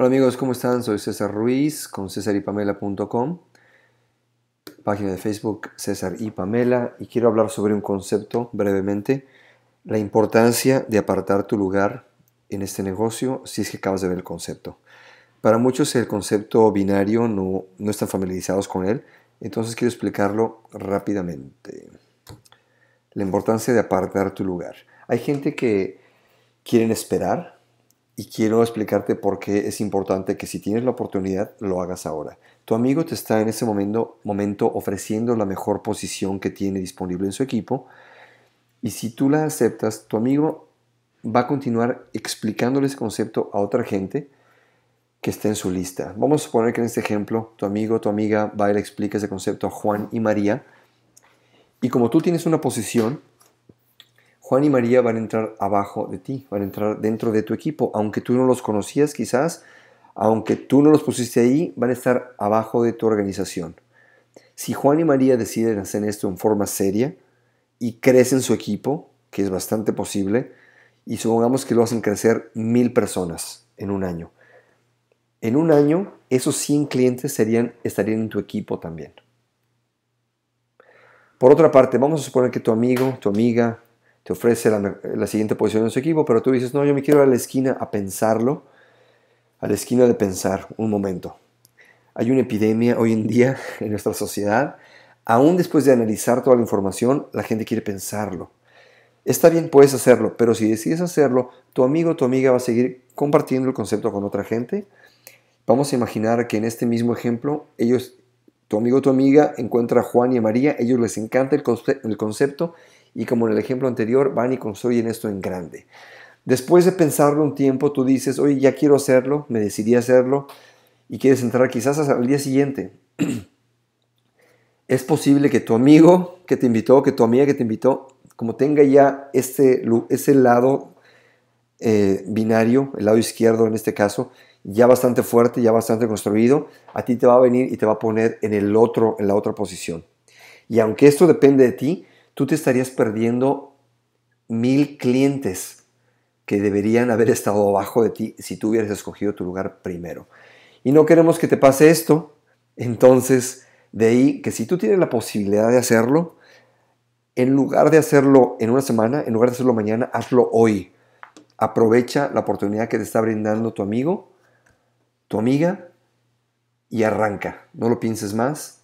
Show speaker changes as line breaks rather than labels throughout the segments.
Hola amigos, ¿cómo están? Soy César Ruiz con y César Pamela.com página de Facebook César y Pamela, y quiero hablar sobre un concepto brevemente, la importancia de apartar tu lugar en este negocio si es que acabas de ver el concepto. Para muchos el concepto binario no, no están familiarizados con él, entonces quiero explicarlo rápidamente. La importancia de apartar tu lugar. Hay gente que quieren esperar y quiero explicarte por qué es importante que si tienes la oportunidad lo hagas ahora. Tu amigo te está en ese momento, momento ofreciendo la mejor posición que tiene disponible en su equipo y si tú la aceptas, tu amigo va a continuar explicándole ese concepto a otra gente que esté en su lista. Vamos a suponer que en este ejemplo tu amigo, tu amiga va y le explica ese concepto a Juan y María y como tú tienes una posición, Juan y María van a entrar abajo de ti, van a entrar dentro de tu equipo, aunque tú no los conocías quizás, aunque tú no los pusiste ahí, van a estar abajo de tu organización. Si Juan y María deciden hacer esto en forma seria y crecen su equipo, que es bastante posible, y supongamos que lo hacen crecer mil personas en un año. En un año, esos 100 clientes serían, estarían en tu equipo también. Por otra parte, vamos a suponer que tu amigo, tu amiga, te ofrece la, siguiente posición en su equipo, pero tú dices, no, yo me quiero ir a la esquina a pensarlo, a la esquina de pensar un momento. Hay una epidemia hoy en día en nuestra sociedad, aún después de analizar toda la información, la gente quiere pensarlo. Está bien, puedes hacerlo, pero si decides hacerlo, tu amigo o tu amiga va a seguir compartiendo el concepto con otra gente. Vamos a imaginar que en este mismo ejemplo, ellos, tu amigo o tu amiga encuentra a Juan y a María, ellos les encanta el concepto y como en el ejemplo anterior, van y construyen esto en grande. Después de pensarlo un tiempo, tú dices, oye, ya quiero hacerlo, me decidí a hacerlo y quieres entrar quizás al día siguiente. es posible que tu amigo que te invitó, que tu amiga que te invitó, como tenga ya este, ese lado eh, binario, el lado izquierdo en este caso, ya bastante fuerte, ya bastante construido, a ti te va a venir y te va a poner en el otro, en la otra posición. Y aunque esto depende de ti, tú te estarías perdiendo mil clientes que deberían haber estado abajo de ti si tú hubieras escogido tu lugar primero. Y no queremos que te pase esto, entonces de ahí que si tú tienes la posibilidad de hacerlo, en lugar de hacerlo en una semana, en lugar de hacerlo mañana, hazlo hoy. Aprovecha la oportunidad que te está brindando tu amigo, tu amiga, y arranca. No lo pienses más.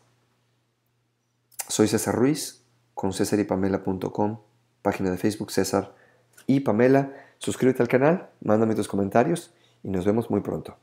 Soy César Ruiz con y Pamela.com, página de Facebook César y Pamela. Suscríbete al canal, mándame tus comentarios y nos vemos muy pronto.